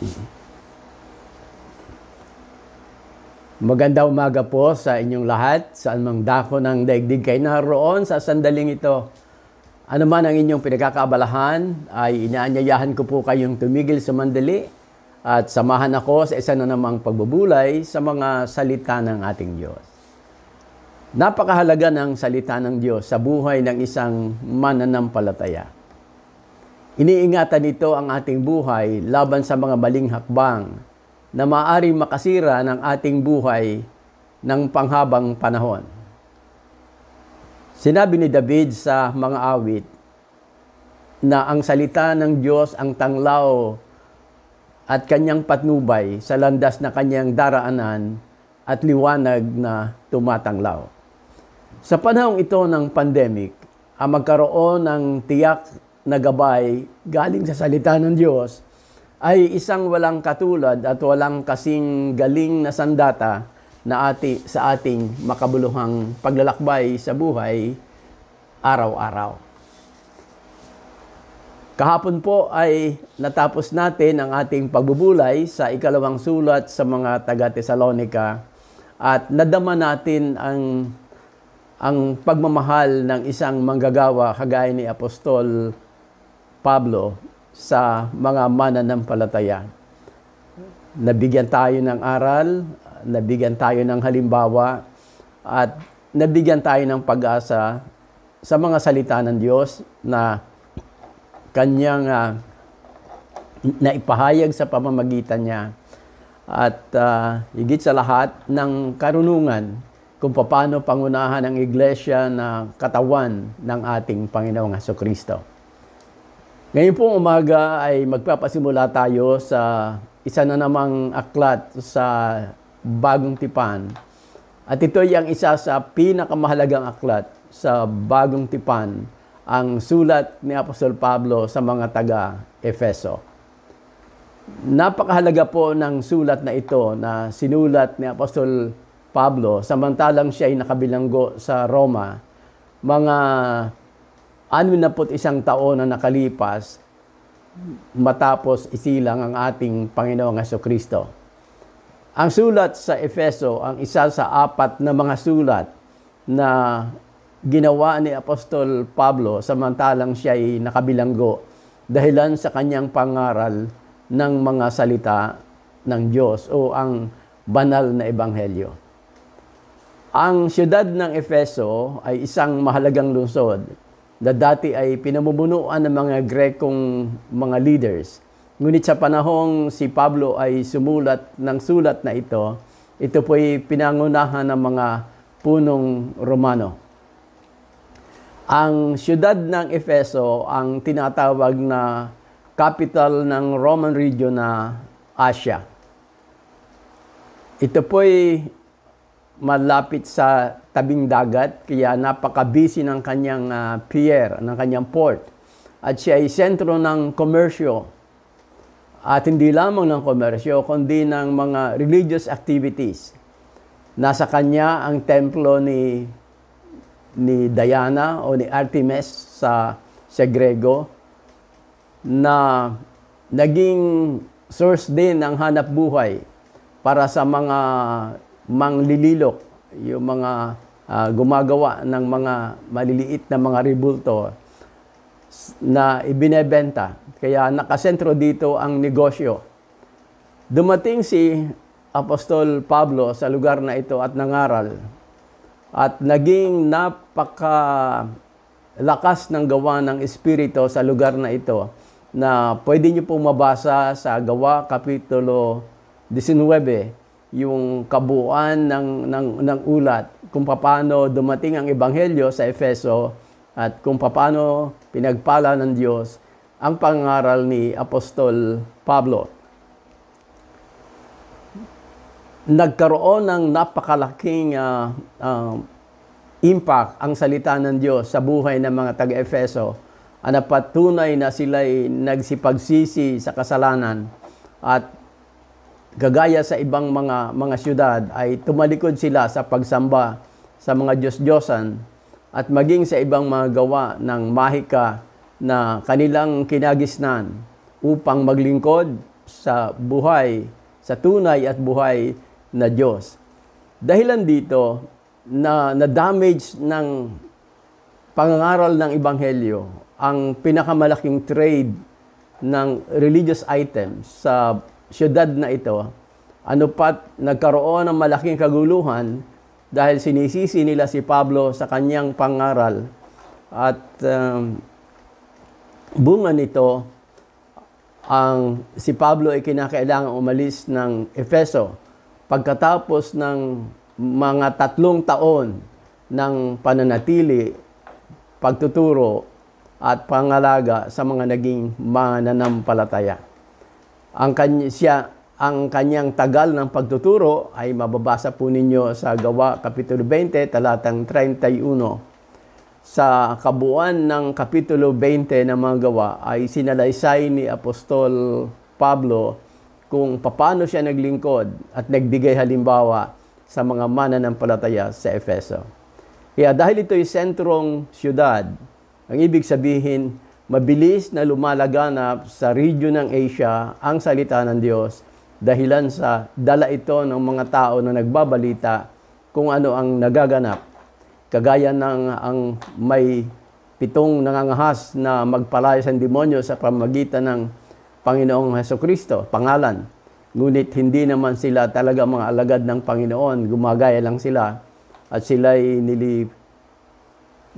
Mhm. Maganda umaga po sa inyong lahat, saan mang dako ng daigdig kayo naroon sa sandaling ito. Ano man ang inyong pinagkakaabalahan, ay inaanyayahan ko po kayong tumigil sa mandali at samahan ako sa isa na namang pagbubulay sa mga salita ng ating Diyos. Napakahalaga ng salita ng Diyos sa buhay ng isang mananampalataya. Iniingatan nito ang ating buhay laban sa mga maling hakbang na maaaring makasira ng ating buhay ng panghabang panahon. Sinabi ni David sa mga awit na ang salita ng Diyos ang tanglaw at kanyang patnubay sa landas na kanyang daraanan at liwanag na tumatanglaw. Sa panahong ito ng pandemic, ang magkaroon ng tiyak na gabay galing sa salita ng Diyos ay isang walang katulad at walang kasing galing na sandata na ati, sa ating makabuluhang paglalakbay sa buhay araw-araw. Kahapon po ay natapos natin ang ating pagbubulay sa ikalawang sulat sa mga taga-Tesalonika at nadama natin ang ang pagmamahal ng isang manggagawa kagaya ni Apostol Pablo sa mga mananampalataya. Nabigyan tayo ng aral, nabigyan tayo ng halimbawa, at nabigyan tayo ng pag-asa sa mga salita ng Diyos na kanyang uh, naipahayag sa pamamagitan niya at uh, higit sa lahat ng karunungan kung paano pangunahan ang iglesia na katawan ng ating Panginoong Heso Kristo. Ngayon pong umaga ay magpapasimula tayo sa isa na namang aklat sa Bagong Tipan. At ito ay ang isa sa pinakamahalagang aklat sa Bagong Tipan, ang sulat ni Apostol Pablo sa mga taga Efeso. Napakahalaga po ng sulat na ito na sinulat ni Apostol Pablo samantalang siya ay nakabilanggo sa Roma mga 61 taon na nakalipas matapos isilang ang ating Panginoong Heso Kristo. Ang sulat sa Efeso ang isa sa apat na mga sulat na ginawa ni Apostol Pablo samantalang siya ay nakabilanggo dahilan sa kanyang pangaral ng mga salita ng Diyos o ang banal na ebanghelyo. Ang siyudad ng Efeso ay isang mahalagang lungsod na dati ay pinamumunuan ng mga Grekong mga leaders. Ngunit sa panahong si Pablo ay sumulat ng sulat na ito, ito po'y pinangunahan ng mga punong Romano. Ang siyudad ng Efeso ang tinatawag na capital ng Roman region na Asia. Ito po'y malapit sa tabing dagat kaya napaka-busy ng kanyang uh, pier, ng kanyang port. At siya ay sentro ng komersyo. At hindi lamang ng komersyo, kundi ng mga religious activities. Nasa kanya ang templo ni ni Diana o ni Artemis sa sa Grego na naging source din ng hanap buhay para sa mga manglililok, yung mga uh, gumagawa ng mga maliliit na mga ribulto na ibinebenta. Kaya nakasentro dito ang negosyo. Dumating si Apostol Pablo sa lugar na ito at nangaral at naging napaka lakas ng gawa ng Espiritu sa lugar na ito na pwede niyo pong mabasa sa Gawa Kapitulo 19 yung kabuuan ng, ng, ng ulat kung paano dumating ang Ebanghelyo sa Efeso at kung paano pinagpala ng Diyos ang pangaral ni Apostol Pablo. Nagkaroon ng napakalaking uh, uh, impact ang salita ng Diyos sa buhay ng mga taga-Efeso ang napatunay na sila'y nagsipagsisi sa kasalanan at gagaya sa ibang mga mga siyudad ay tumalikod sila sa pagsamba sa mga Diyos-Diyosan at maging sa ibang mga gawa ng mahika na kanilang kinagisnan upang maglingkod sa buhay, sa tunay at buhay na Diyos. Dahilan dito na na-damage ng pangangaral ng Ebanghelyo ang pinakamalaking trade ng religious items sa syudad na ito, ano pat nagkaroon ng malaking kaguluhan dahil sinisisi nila si Pablo sa kanyang pangaral at um, bunga nito ang si Pablo ay kinakailangan umalis ng Efeso pagkatapos ng mga tatlong taon ng pananatili, pagtuturo at pangalaga sa mga naging mananampalataya. Ang kanya, siya, ang kanyang tagal ng pagtuturo ay mababasa po ninyo sa Gawa Kapitulo 20, talatang 31. Sa kabuuan ng Kapitulo 20 ng mga gawa ay sinalaysay ni Apostol Pablo kung paano siya naglingkod at nagbigay halimbawa sa mga mananampalataya sa Efeso. Kaya dahil ito ay sentrong siyudad, ang ibig sabihin, mabilis na lumalaganap sa region ng Asia ang salita ng Diyos dahilan sa dala ito ng mga tao na nagbabalita kung ano ang nagaganap. Kagaya ng ang may pitong nangangahas na magpalaya sa demonyo sa pamagitan ng Panginoong Heso Kristo, pangalan. Ngunit hindi naman sila talaga mga alagad ng Panginoon, gumagaya lang sila at sila'y nilip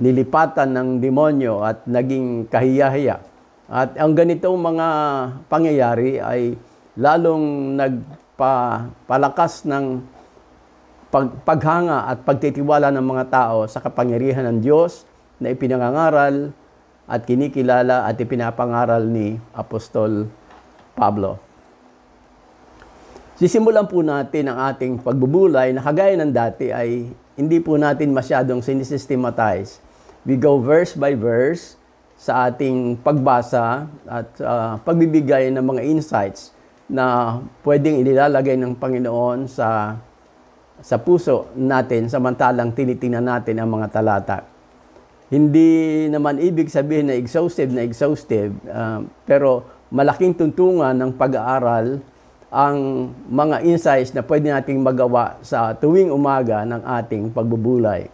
nilipatan ng demonyo at naging kahiyahiya. At ang ganitong mga pangyayari ay lalong nagpalakas ng paghanga at pagtitiwala ng mga tao sa kapangyarihan ng Diyos na ipinangangaral at kinikilala at ipinapangaral ni Apostol Pablo. Sisimulan po natin ang ating pagbubulay na kagaya ng dati ay hindi po natin masyadong sinisystematize we go verse by verse sa ating pagbasa at uh, pagbibigay ng mga insights na pwedeng inilalagay ng Panginoon sa sa puso natin samantalang tinitingnan natin ang mga talata. Hindi naman ibig sabihin na exhaustive na exhaustive, uh, pero malaking tuntungan ng pag-aaral ang mga insights na pwede nating magawa sa tuwing umaga ng ating pagbubulay.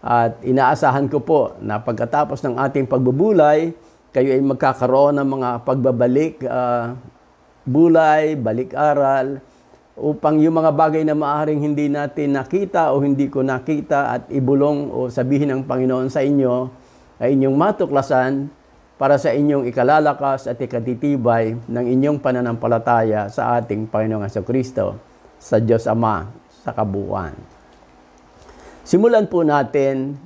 At inaasahan ko po na pagkatapos ng ating pagbubulay, kayo ay magkakaroon ng mga pagbabalik uh, bulay, balik-aral, upang yung mga bagay na maaring hindi natin nakita o hindi ko nakita at ibulong o sabihin ng Panginoon sa inyo ay inyong matuklasan para sa inyong ikalalakas at ikatitibay ng inyong pananampalataya sa ating Panginoong Kristo sa Diyos Ama sa kabuuan. Simulan po natin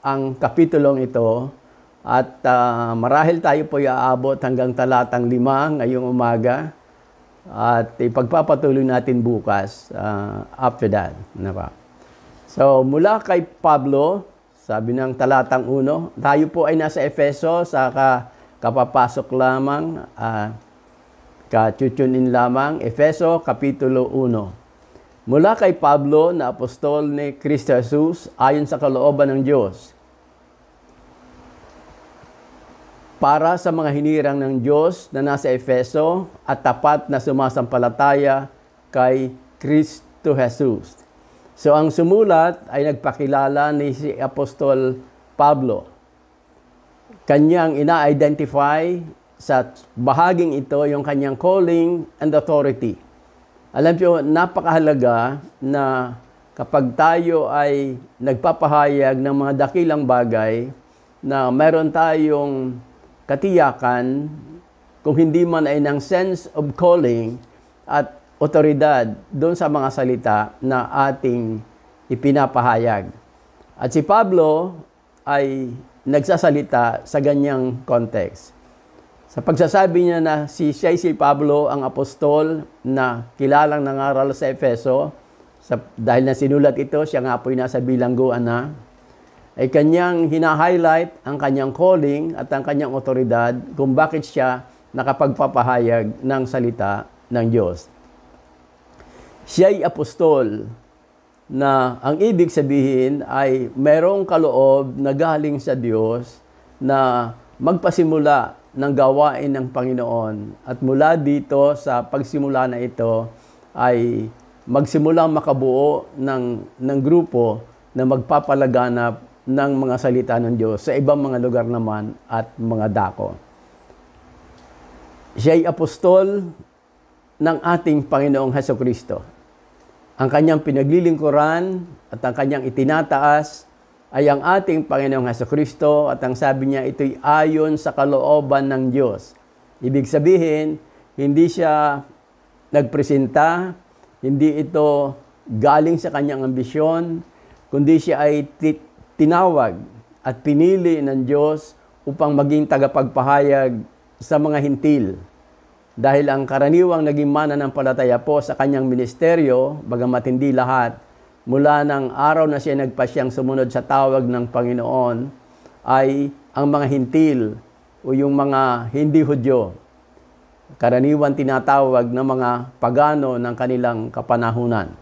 ang kapitulong ito at uh, marahil tayo po iaabot hanggang talatang lima ngayong umaga at ipagpapatuloy natin bukas uh, after that. Ano ba? So mula kay Pablo, sabi ng talatang uno, tayo po ay nasa Efeso saka kapapasok lamang, uh, kachuchunin lamang, Efeso Kapitulo 1 mula kay Pablo na apostol ni Kristo Jesus ayon sa kalooban ng Diyos. Para sa mga hinirang ng Diyos na nasa Efeso at tapat na sumasampalataya kay Kristo Jesus. So ang sumulat ay nagpakilala ni si Apostol Pablo. Kanyang ina-identify sa bahaging ito yung kanyang calling and authority alam niyo, napakahalaga na kapag tayo ay nagpapahayag ng mga dakilang bagay na meron tayong katiyakan kung hindi man ay ng sense of calling at otoridad doon sa mga salita na ating ipinapahayag. At si Pablo ay nagsasalita sa ganyang context. Sa pagsasabi niya na si siya si Pablo ang apostol na kilalang nangaral sa Efeso, sa, dahil na sinulat ito, siya nga po'y nasa bilangguan na, ay kanyang hina-highlight ang kanyang calling at ang kanyang otoridad kung bakit siya nakapagpapahayag ng salita ng Diyos. Siya ay apostol na ang ibig sabihin ay merong kaloob na galing sa Diyos na magpasimula ng gawain ng Panginoon. At mula dito sa pagsimula na ito ay magsimulang makabuo ng, ng grupo na magpapalaganap ng mga salita ng Diyos sa ibang mga lugar naman at mga dako. Siya ay apostol ng ating Panginoong Heso Kristo. Ang kanyang pinaglilingkuran at ang kanyang itinataas ay ang ating Panginoong Heso Kristo at ang sabi niya ito'y ayon sa kalooban ng Diyos. Ibig sabihin, hindi siya nagpresenta, hindi ito galing sa kanyang ambisyon, kundi siya ay tinawag at pinili ng Diyos upang maging tagapagpahayag sa mga hintil. Dahil ang karaniwang naging mana ng palataya po sa kanyang ministeryo, bagamat hindi lahat, mula ng araw na siya nagpasyang sumunod sa tawag ng Panginoon ay ang mga hintil o yung mga hindi Hudyo. Karaniwan tinatawag ng mga pagano ng kanilang kapanahunan.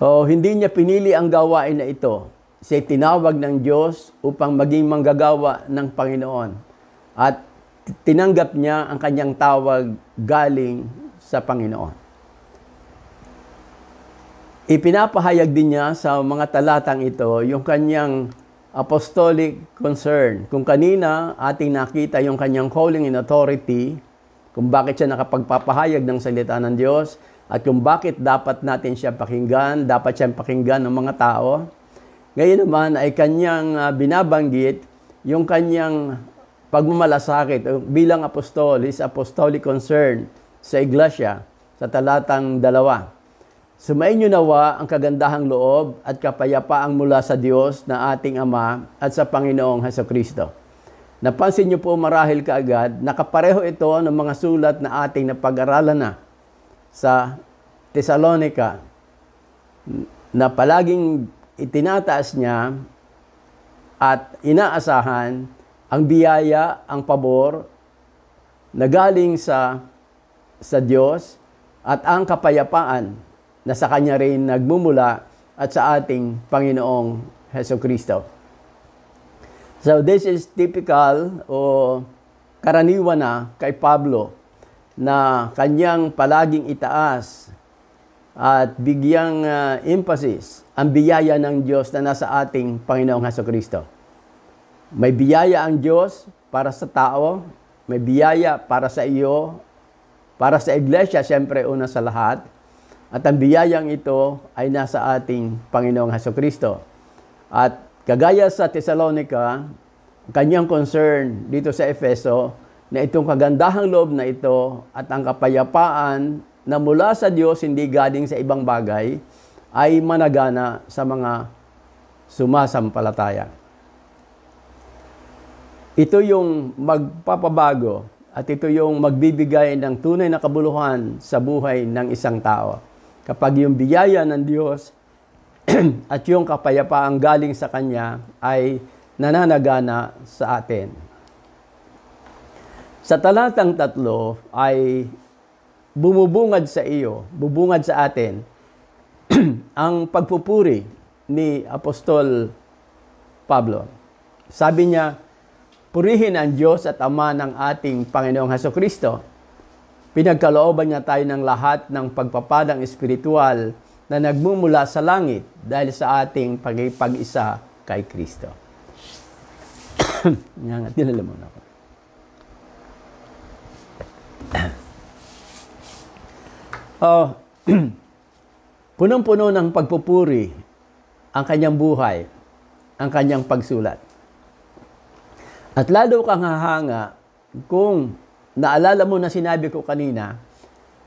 O hindi niya pinili ang gawain na ito. Siya tinawag ng Diyos upang maging manggagawa ng Panginoon. At tinanggap niya ang kanyang tawag galing sa Panginoon. Ipinapahayag din niya sa mga talatang ito yung kanyang apostolic concern. Kung kanina ating nakita yung kanyang calling and authority, kung bakit siya nakapagpapahayag ng salita ng Diyos, at kung bakit dapat natin siya pakinggan, dapat siyang pakinggan ng mga tao. Ngayon naman ay kanyang ah, binabanggit yung kanyang pagmamalasakit bilang apostol, his apostolic concern sa iglesia sa talatang dalawa. Sumayin niyo nawa ang kagandahang loob at kapayapaang mula sa Diyos na ating Ama at sa Panginoong Heso Kristo. Napansin niyo po marahil kaagad, nakapareho ito ng mga sulat na ating napag-aralan na sa Thessalonica na palaging itinataas niya at inaasahan ang biyaya, ang pabor na galing sa sa Diyos at ang kapayapaan na sa Kanya rin nagmumula at sa ating Panginoong Heso Kristo. So this is typical o karaniwan na kay Pablo na kanyang palaging itaas at bigyang uh, emphasis ang biyaya ng Diyos na nasa ating Panginoong Heso Kristo. May biyaya ang Diyos para sa tao, may biyaya para sa iyo, para sa iglesia, siyempre una sa lahat, at ang biyayang ito ay nasa ating Panginoong Heso Kristo. At kagaya sa Thessalonica, kanyang concern dito sa Efeso na itong kagandahang loob na ito at ang kapayapaan na mula sa Diyos hindi galing sa ibang bagay ay managana sa mga sumasampalataya. Ito yung magpapabago at ito yung magbibigay ng tunay na kabuluhan sa buhay ng isang tao kapag yung biyaya ng Diyos at yung kapayapaang galing sa Kanya ay nananagana sa atin. Sa talatang tatlo ay bumubungad sa iyo, bubungad sa atin, ang pagpupuri ni Apostol Pablo. Sabi niya, purihin ang Diyos at Ama ng ating Panginoong Heso Kristo Pinagkalooban nga tayo ng lahat ng pagpapadang espiritual na nagmumula sa langit dahil sa ating pagipag-isa kay Kristo. mo na ako. oh, punong-puno ng pagpupuri ang kanyang buhay, ang kanyang pagsulat. At lalo kang hahanga kung Naalala mo na sinabi ko kanina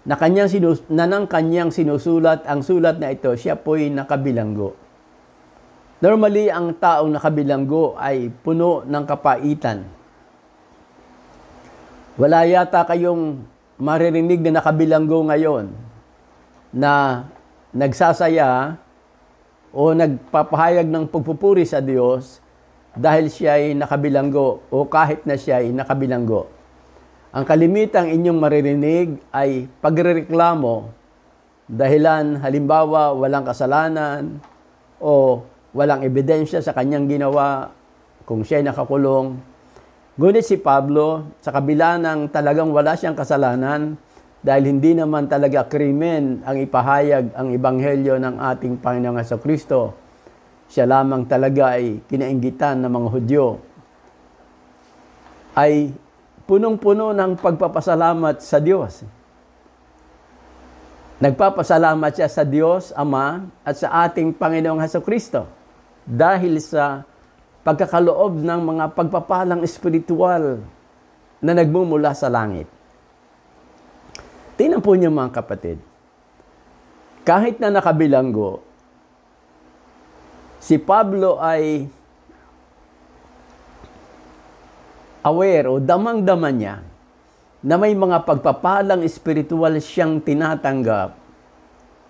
na, kanyang sinus- na nang kanyang sinusulat ang sulat na ito, siya po'y nakabilanggo. Normally, ang taong nakabilanggo ay puno ng kapaitan. Wala yata kayong maririnig na nakabilanggo ngayon na nagsasaya o nagpapahayag ng pagpupuri sa Diyos dahil siya ay nakabilanggo o kahit na siya ay nakabilanggo. Ang kalimitang inyong maririnig ay pagrereklamo, dahilan halimbawa walang kasalanan o walang ebidensya sa kanyang ginawa kung siya'y nakakulong. Ngunit si Pablo, sa kabila ng talagang wala siyang kasalanan, dahil hindi naman talaga krimen ang ipahayag ang ebanghelyo ng ating Panginoong Heso Kristo, siya lamang talaga ay kinainggitan ng mga Hudyo, ay punong-puno ng pagpapasalamat sa Diyos. Nagpapasalamat siya sa Diyos Ama at sa ating Panginoong Heso Kristo dahil sa pagkakaloob ng mga pagpapalang espiritual na nagmumula sa langit. Tingnan po niyo mga kapatid, kahit na nakabilanggo, si Pablo ay aware o damang-dama niya na may mga pagpapalang espiritual siyang tinatanggap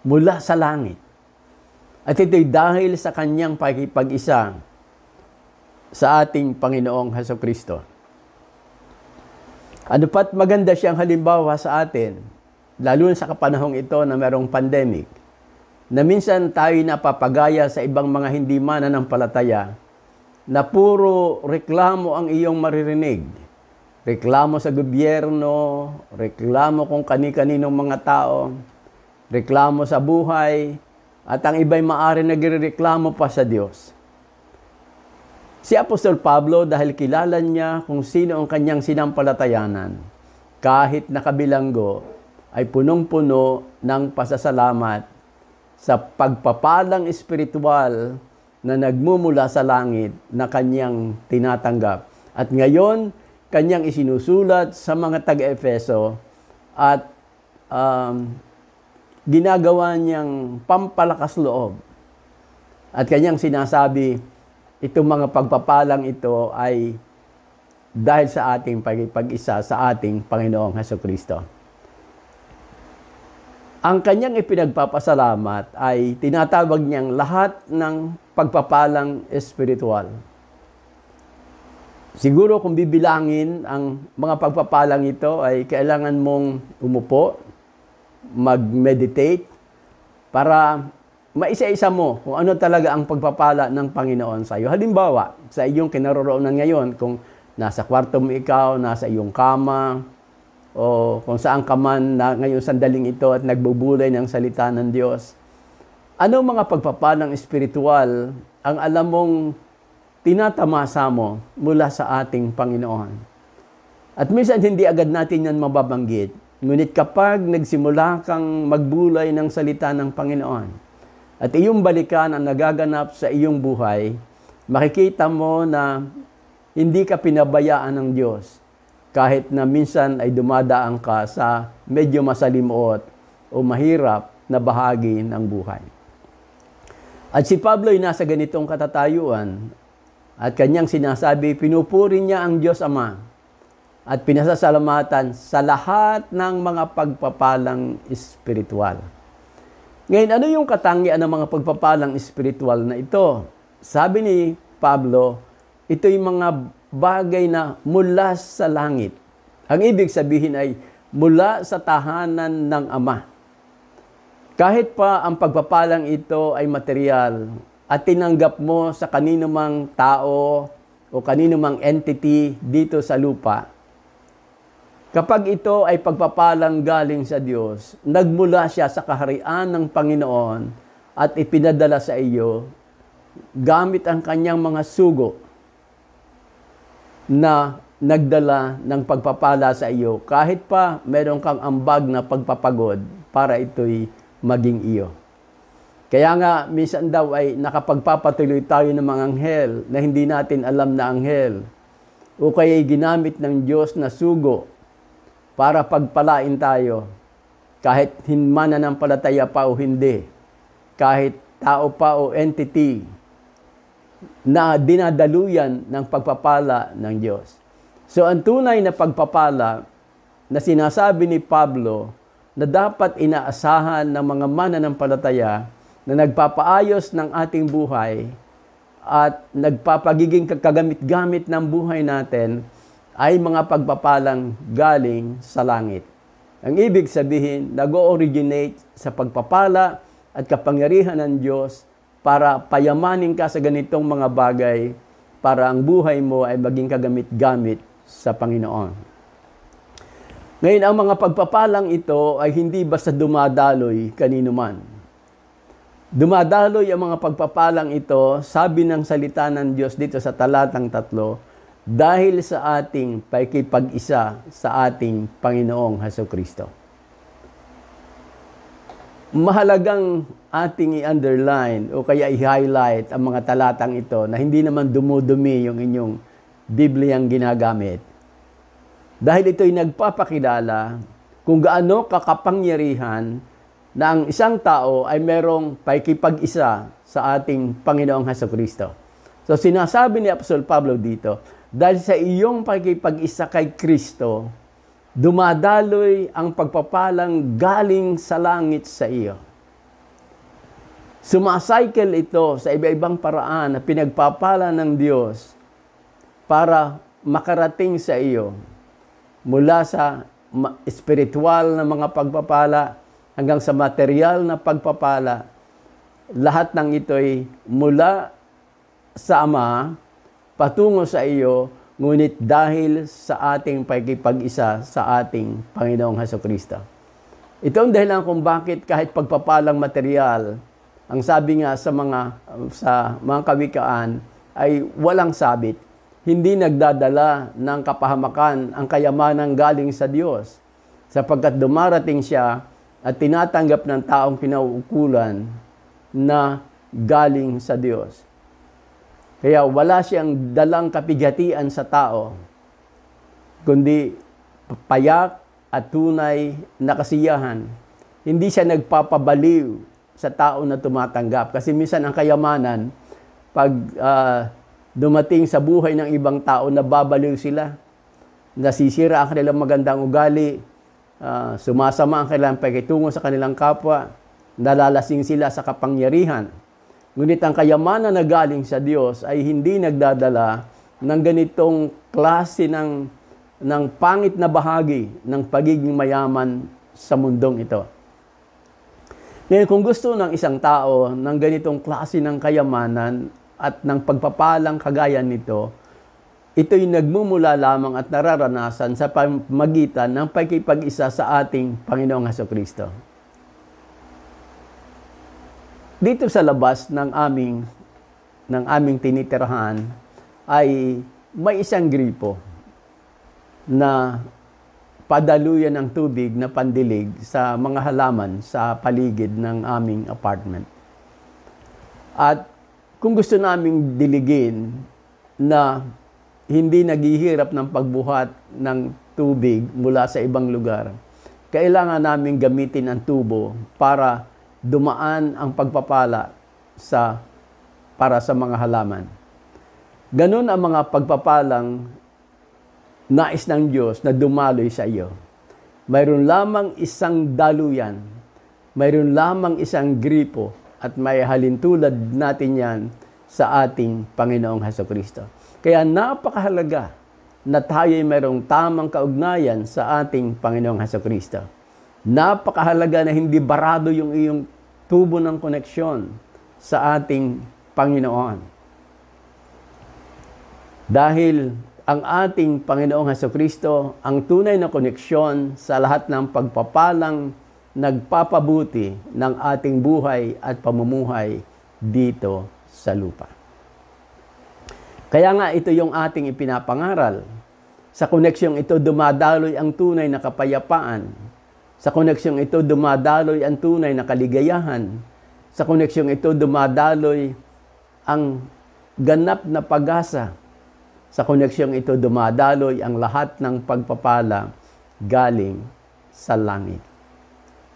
mula sa langit. At ito'y dahil sa kanyang pakipag-isa sa ating Panginoong Heso Kristo. Ano pat maganda siyang halimbawa sa atin, lalo na sa kapanahong ito na merong pandemic, na minsan tayo napapagaya sa ibang mga hindi mananampalataya na puro reklamo ang iyong maririnig. Reklamo sa gobyerno, reklamo kung kani-kaninong mga tao, reklamo sa buhay, at ang iba'y maari nagrereklamo pa sa Diyos. Si Apostol Pablo dahil kilala niya kung sino ang kanyang sinampalatayanan, kahit nakabilanggo, ay punong-puno ng pasasalamat sa pagpapalang espiritual na nagmumula sa langit na kanyang tinatanggap. At ngayon, kanyang isinusulat sa mga taga-Efeso at um, ginagawa niyang pampalakas loob. At kanyang sinasabi, itong mga pagpapalang ito ay dahil sa ating pag-isa sa ating Panginoong Heso Kristo. Ang kanyang ipinagpapasalamat ay tinatawag niyang lahat ng pagpapalang espiritual. Siguro kung bibilangin ang mga pagpapalang ito ay kailangan mong umupo, mag-meditate para maisa-isa mo kung ano talaga ang pagpapala ng Panginoon sa iyo. Halimbawa, sa iyong kinaroroonan ngayon, kung nasa kwarto mo ikaw, nasa iyong kama, o kung saan ka man na ngayon sandaling ito at nagbubulay ng salita ng Diyos. Ano mga pagpapalang espiritual ang alam mong tinatamasa mo mula sa ating Panginoon? At minsan hindi agad natin yan mababanggit. Ngunit kapag nagsimula kang magbulay ng salita ng Panginoon at iyong balikan ang nagaganap sa iyong buhay, makikita mo na hindi ka pinabayaan ng Diyos kahit na minsan ay dumadaan ka sa medyo masalimuot o mahirap na bahagi ng buhay. At si Pablo ay nasa ganitong katatayuan at kanyang sinasabi, pinupuri niya ang Diyos Ama at pinasasalamatan sa lahat ng mga pagpapalang espiritual. Ngayon, ano yung katangian ng mga pagpapalang espiritual na ito? Sabi ni Pablo, ito yung mga bagay na mula sa langit. Ang ibig sabihin ay mula sa tahanan ng Ama. Kahit pa ang pagpapalang ito ay material at tinanggap mo sa kanino mang tao o kanino mang entity dito sa lupa, kapag ito ay pagpapalang galing sa Diyos, nagmula siya sa kaharian ng Panginoon at ipinadala sa iyo gamit ang kanyang mga sugo na nagdala ng pagpapala sa iyo kahit pa meron kang ambag na pagpapagod para ito'y maging iyo. Kaya nga, minsan daw ay nakapagpapatuloy tayo ng mga anghel na hindi natin alam na anghel o kaya ginamit ng Diyos na sugo para pagpalain tayo kahit hinmananampalataya pa o hindi, kahit tao pa o entity na dinadaluyan ng pagpapala ng Diyos. So ang tunay na pagpapala na sinasabi ni Pablo na dapat inaasahan ng mga mananampalataya na nagpapaayos ng ating buhay at nagpapagiging kagamit-gamit ng buhay natin ay mga pagpapalang galing sa langit. Ang ibig sabihin, nag-originate sa pagpapala at kapangyarihan ng Diyos para payamanin ka sa ganitong mga bagay para ang buhay mo ay maging kagamit-gamit sa Panginoon. Ngayon, ang mga pagpapalang ito ay hindi basta dumadaloy kanino man. Dumadaloy ang mga pagpapalang ito, sabi ng salita ng Diyos dito sa talatang tatlo, dahil sa ating pakikipag-isa sa ating Panginoong Heso Kristo mahalagang ating i-underline o kaya i-highlight ang mga talatang ito na hindi naman dumudumi yung inyong Bibliyang ginagamit. Dahil ito'y nagpapakilala kung gaano kakapangyarihan na ang isang tao ay merong paikipag-isa sa ating Panginoong Heso Kristo. So sinasabi ni Apostol Pablo dito, dahil sa iyong pakikipag-isa kay Kristo, dumadaloy ang pagpapalang galing sa langit sa iyo. Sumacycle ito sa iba-ibang paraan na pinagpapala ng Diyos para makarating sa iyo mula sa spiritual na mga pagpapala hanggang sa material na pagpapala. Lahat ng ito ay mula sa Ama patungo sa iyo ngunit dahil sa ating pakikipag-isa sa ating Panginoong Heso Kristo. Ito ang dahilan kung bakit kahit pagpapalang material, ang sabi nga sa mga sa mga kawikaan ay walang sabit, hindi nagdadala ng kapahamakan ang kayamanang galing sa Diyos sapagkat dumarating siya at tinatanggap ng taong kinaukulan na galing sa Diyos. Kaya wala siyang dalang kapigatian sa tao, kundi payak at tunay na kasiyahan. Hindi siya nagpapabaliw sa tao na tumatanggap. Kasi minsan ang kayamanan, pag uh, dumating sa buhay ng ibang tao, nababaliw sila. Nasisira ang kanilang magandang ugali, uh, sumasama ang kanilang pakitungo sa kanilang kapwa, nalalasing sila sa kapangyarihan. Ngunit ang kayamanan na galing sa Diyos ay hindi nagdadala ng ganitong klase ng, ng pangit na bahagi ng pagiging mayaman sa mundong ito. Ngayon, kung gusto ng isang tao ng ganitong klase ng kayamanan at ng pagpapalang kagaya nito, ito'y nagmumula lamang at nararanasan sa pamagitan ng pagkipag-isa sa ating Panginoong Heso Kristo dito sa labas ng aming ng aming tinitirahan ay may isang gripo na padaluyan ng tubig na pandilig sa mga halaman sa paligid ng aming apartment. At kung gusto naming diligin na hindi naghihirap ng pagbuhat ng tubig mula sa ibang lugar, kailangan naming gamitin ang tubo para dumaan ang pagpapala sa para sa mga halaman. Ganun ang mga pagpapalang nais ng Diyos na dumaloy sa iyo. Mayroon lamang isang daluyan, mayroon lamang isang gripo, at may halintulad natin yan sa ating Panginoong Heso Kristo. Kaya napakahalaga na tayo ay mayroong tamang kaugnayan sa ating Panginoong Heso Kristo. Napakahalaga na hindi barado yung iyong tubo ng koneksyon sa ating Panginoon. Dahil ang ating Panginoong Heso Kristo ang tunay na koneksyon sa lahat ng pagpapalang nagpapabuti ng ating buhay at pamumuhay dito sa lupa. Kaya nga ito yung ating ipinapangaral. Sa koneksyong ito dumadaloy ang tunay na kapayapaan sa koneksyong ito dumadaloy ang tunay na kaligayahan. Sa koneksyong ito dumadaloy ang ganap na pag-asa. Sa koneksyong ito dumadaloy ang lahat ng pagpapala galing sa langit.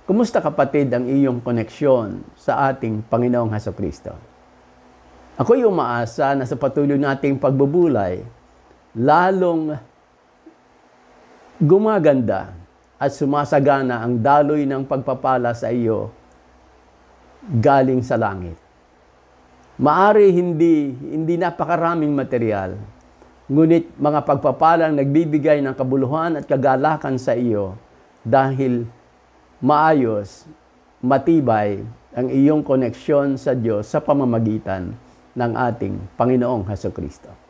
Kumusta kapatid ang iyong koneksyon sa ating Panginoong Haso Kristo? Ako'y umaasa na sa patuloy nating pagbubulay, lalong gumaganda at sumasagana ang daloy ng pagpapala sa iyo galing sa langit. Maari hindi, hindi napakaraming material, ngunit mga pagpapalang nagbibigay ng kabuluhan at kagalakan sa iyo dahil maayos, matibay ang iyong koneksyon sa Diyos sa pamamagitan ng ating Panginoong Heso Kristo.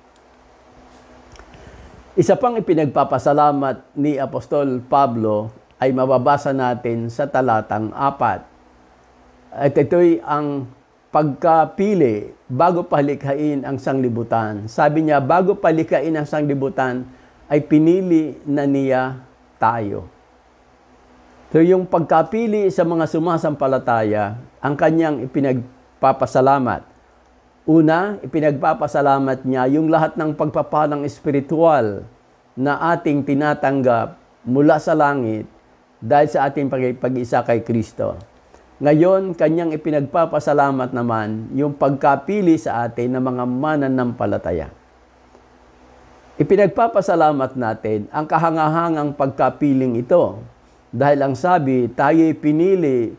Isa pang ipinagpapasalamat ni Apostol Pablo ay mababasa natin sa talatang 4. At ito'y ang pagkapili bago palikhain ang sanglibutan. Sabi niya, bago palikhain ang sanglibutan, ay pinili na niya tayo. So yung pagkapili sa mga sumasampalataya, ang kanyang ipinagpapasalamat. Una, ipinagpapasalamat niya yung lahat ng pagpapalang espiritual na ating tinatanggap mula sa langit dahil sa ating pag-isa kay Kristo. Ngayon, kanyang ipinagpapasalamat naman yung pagkapili sa atin ng mga mananampalataya. Ipinagpapasalamat natin ang kahangahangang pagkapiling ito dahil ang sabi, tayo'y pinili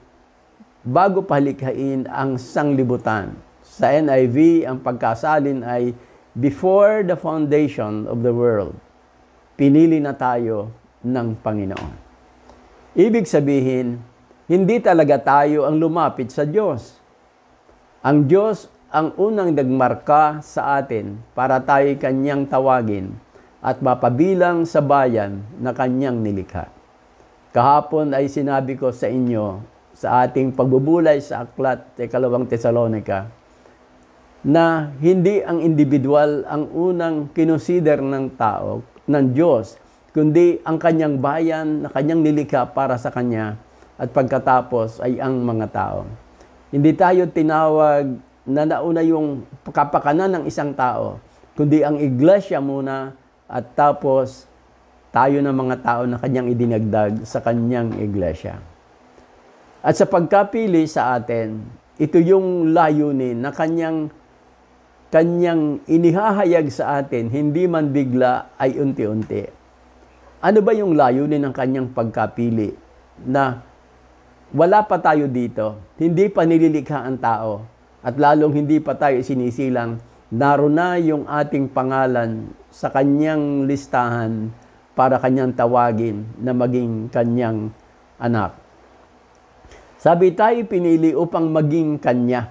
bago palikhain ang sanglibutan sa NIV, ang pagkasalin ay before the foundation of the world. Pinili na tayo ng Panginoon. Ibig sabihin, hindi talaga tayo ang lumapit sa Diyos. Ang Diyos ang unang nagmarka sa atin para tayo kanyang tawagin at mapabilang sa bayan na kanyang nilikha. Kahapon ay sinabi ko sa inyo sa ating pagbubulay sa aklat sa ikalawang Tesalonika na hindi ang individual ang unang kinonsider ng tao, ng Diyos, kundi ang kanyang bayan na kanyang nilikha para sa kanya at pagkatapos ay ang mga tao. Hindi tayo tinawag na nauna yung kapakanan ng isang tao, kundi ang iglesia muna at tapos tayo ng mga tao na kanyang idinagdag sa kanyang iglesia. At sa pagkapili sa atin, ito yung layunin na kanyang kanyang inihahayag sa atin, hindi man bigla ay unti-unti. Ano ba yung layunin ng kanyang pagkapili na wala pa tayo dito, hindi pa nililikha ang tao, at lalong hindi pa tayo sinisilang, naroon na yung ating pangalan sa kanyang listahan para kanyang tawagin na maging kanyang anak. Sabi tayo pinili upang maging kanya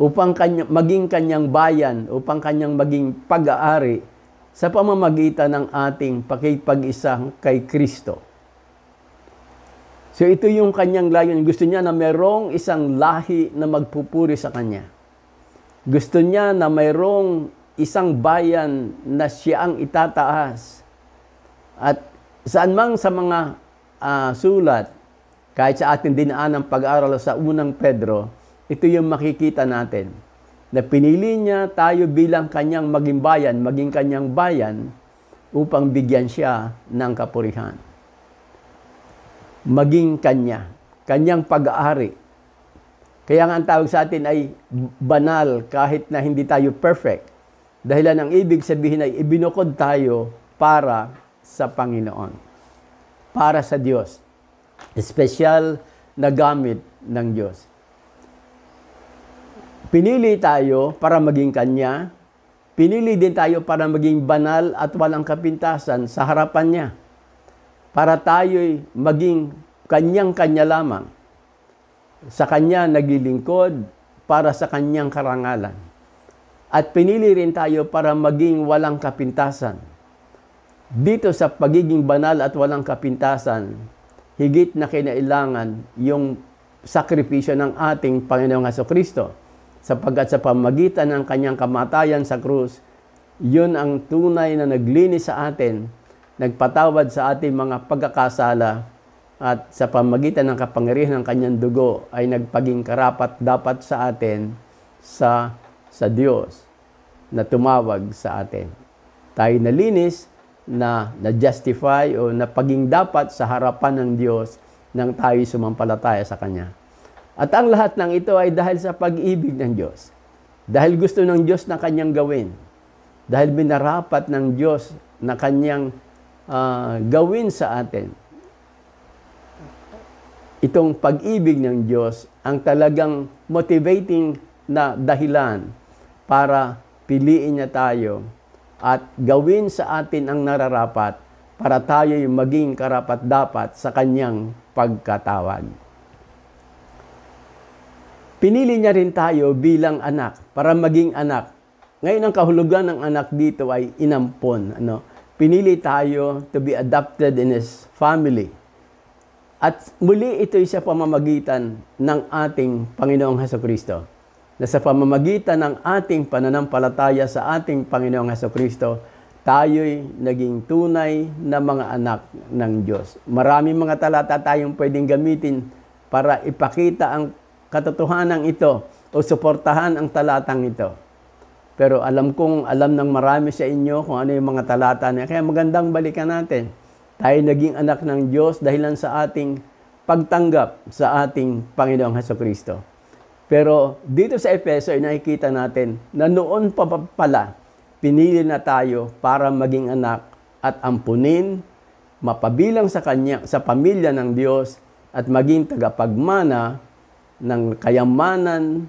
upang kanya, maging kanyang bayan, upang kanyang maging pag-aari sa pamamagitan ng ating pakipag-isa kay Kristo. So ito yung kanyang layon. Gusto niya na mayroong isang lahi na magpupuri sa kanya. Gusto niya na mayroong isang bayan na siya ang itataas. At saan mang sa mga uh, sulat, kahit sa atin dinaan ng pag-aaral sa unang Pedro, ito yung makikita natin. Na pinili niya tayo bilang kanyang maging bayan, maging kanyang bayan upang bigyan siya ng kapurihan. Maging kanya, kanyang pag-aari. Kaya nga ang tawag sa atin ay banal kahit na hindi tayo perfect. Dahilan ang ibig sabihin ay ibinukod tayo para sa Panginoon. Para sa Diyos. Espesyal na gamit ng Diyos. Pinili tayo para maging Kanya. Pinili din tayo para maging banal at walang kapintasan sa harapan niya. Para tayo'y maging kanyang-kanya lamang. Sa kanya naglilingkod para sa kanyang karangalan. At pinili rin tayo para maging walang kapintasan. Dito sa pagiging banal at walang kapintasan, higit na kinailangan yung sakripisyo ng ating Panginoong Heso Kristo sapagkat sa pamagitan ng kanyang kamatayan sa krus, yun ang tunay na naglinis sa atin, nagpatawad sa ating mga pagkakasala, at sa pamagitan ng kapangyarihan ng kanyang dugo ay nagpaging karapat dapat sa atin sa sa Diyos na tumawag sa atin. Tayo nalinis na na-justify o napaging dapat sa harapan ng Diyos nang tayo sumampalataya sa Kanya. At ang lahat ng ito ay dahil sa pag-ibig ng Diyos. Dahil gusto ng Diyos na kanyang gawin. Dahil binarapat ng Diyos na kanyang uh, gawin sa atin. Itong pag-ibig ng Diyos ang talagang motivating na dahilan para piliin niya tayo at gawin sa atin ang nararapat para tayo'y maging karapat-dapat sa kanyang pagkatawag. Pinili niya rin tayo bilang anak para maging anak. Ngayon ang kahulugan ng anak dito ay inampon, ano? Pinili tayo to be adopted in his family. At muli ito'y sa pamamagitan ng ating Panginoong Heso Kristo. Na sa pamamagitan ng ating pananampalataya sa ating Panginoong Heso Kristo, tayo'y naging tunay na mga anak ng Diyos. Maraming mga talata tayong pwedeng gamitin para ipakita ang katotohanan ito o suportahan ang talatang ito. Pero alam kong alam ng marami sa inyo kung ano yung mga talata niya. Kaya magandang balikan natin. Tayo naging anak ng Diyos dahilan sa ating pagtanggap sa ating Panginoong Heso Kristo. Pero dito sa Efeso ay nakikita natin na noon pa pala pinili na tayo para maging anak at ampunin, mapabilang sa kanya sa pamilya ng Diyos at maging tagapagmana ng kayamanan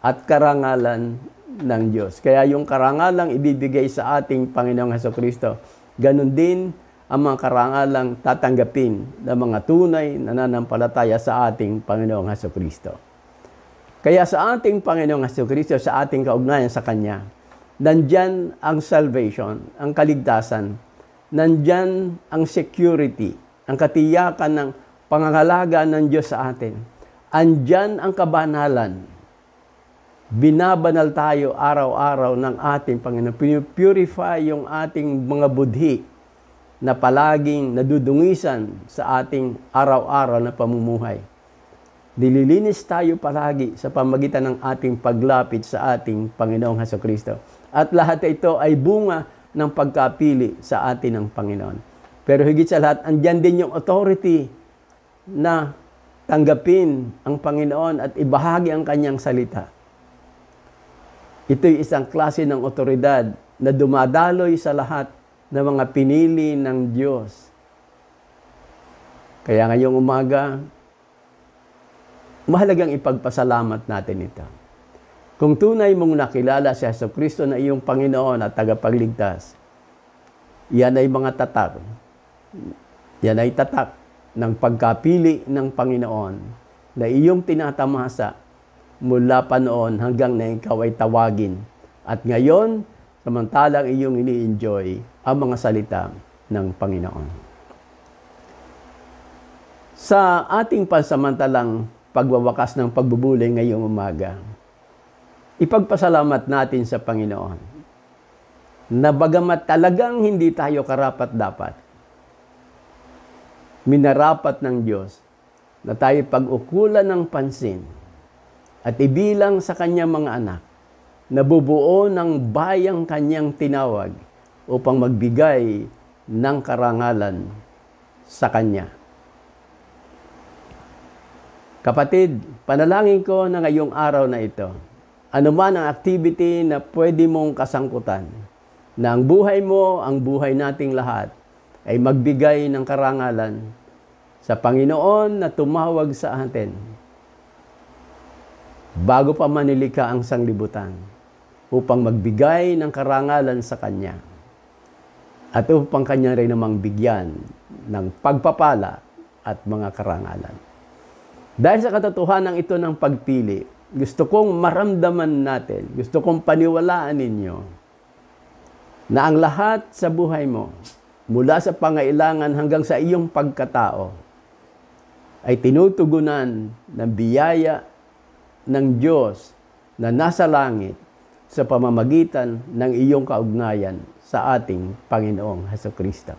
at karangalan ng Diyos. Kaya yung karangalang ibibigay sa ating Panginoong Heso Kristo, ganun din ang mga karangalang tatanggapin ng mga tunay na nanampalataya sa ating Panginoong Heso Kristo. Kaya sa ating Panginoong Heso Kristo, sa ating kaugnayan sa Kanya, nandyan ang salvation, ang kaligtasan, nandyan ang security, ang katiyakan ng pangangalaga ng Diyos sa atin andyan ang kabanalan. Binabanal tayo araw-araw ng ating Panginoon. Purify yung ating mga budhi na palaging nadudungisan sa ating araw-araw na pamumuhay. Nililinis tayo palagi sa pamagitan ng ating paglapit sa ating Panginoong Heso Kristo. At lahat ito ay bunga ng pagkapili sa atin ng Panginoon. Pero higit sa lahat, andyan din yung authority na tanggapin ang Panginoon at ibahagi ang kanyang salita. Ito'y isang klase ng otoridad na dumadaloy sa lahat ng mga pinili ng Diyos. Kaya ngayong umaga, mahalagang ipagpasalamat natin ito. Kung tunay mong nakilala si Heso Kristo na iyong Panginoon at tagapagligtas, yan ay mga tatak. Yan ay tatak ng pagkapili ng Panginoon na iyong tinatamasa mula pa noon hanggang na ikaw ay tawagin. At ngayon, samantalang iyong ini-enjoy ang mga salita ng Panginoon. Sa ating pansamantalang pagwawakas ng pagbubuli ngayong umaga, ipagpasalamat natin sa Panginoon na bagamat talagang hindi tayo karapat dapat, minarapat ng Diyos na tayo pag-ukulan ng pansin at ibilang sa kanyang mga anak na bubuo ng bayang kanyang tinawag upang magbigay ng karangalan sa kanya. Kapatid, panalangin ko na ngayong araw na ito, anuman ang activity na pwede mong kasangkutan, na ang buhay mo, ang buhay nating lahat, ay magbigay ng karangalan sa Panginoon na tumawag sa atin bago pa manilika ang sanglibutan upang magbigay ng karangalan sa Kanya at upang Kanya rin namang bigyan ng pagpapala at mga karangalan. Dahil sa katotohanan ito ng pagpili, gusto kong maramdaman natin, gusto kong paniwalaan ninyo na ang lahat sa buhay mo, mula sa pangailangan hanggang sa iyong pagkatao, ay tinutugunan ng biyaya ng Diyos na nasa langit sa pamamagitan ng iyong kaugnayan sa ating Panginoong Heso Kristo.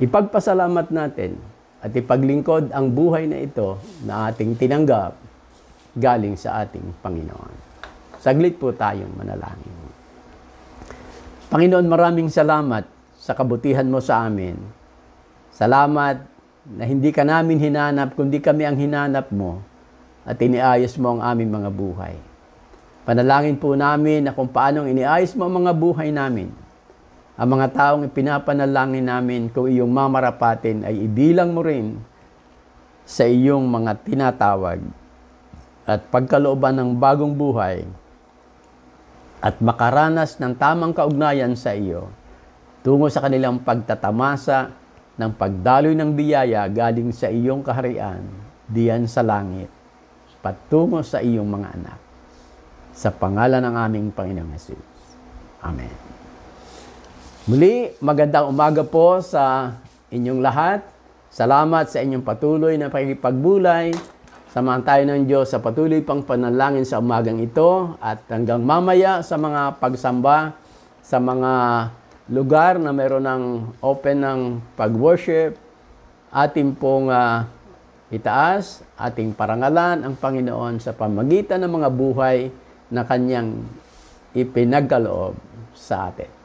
Ipagpasalamat natin at ipaglingkod ang buhay na ito na ating tinanggap galing sa ating Panginoon. Saglit po tayong manalangin. Panginoon, maraming salamat sa kabutihan mo sa amin. Salamat na hindi ka namin hinanap, kundi kami ang hinanap mo at iniayos mo ang aming mga buhay. Panalangin po namin na kung paanong iniayos mo ang mga buhay namin, ang mga taong ipinapanalangin namin kung iyong mamarapatin ay ibilang mo rin sa iyong mga tinatawag at pagkalooban ng bagong buhay at makaranas ng tamang kaugnayan sa iyo tungo sa kanilang pagtatamasa ng pagdaloy ng biyaya galing sa iyong kaharian diyan sa langit patungo sa iyong mga anak. Sa pangalan ng aming Panginoong Yesus. Amen. Muli, magandang umaga po sa inyong lahat. Salamat sa inyong patuloy na pakikipagbulay. Samahan tayo ng Diyos sa patuloy pang panalangin sa umagang ito at hanggang mamaya sa mga pagsamba, sa mga lugar na meron ng open ng pag-worship, atin pong uh, itaas ating parangalan ang Panginoon sa pamagitan ng mga buhay na kanyang ipinagkaloob sa atin.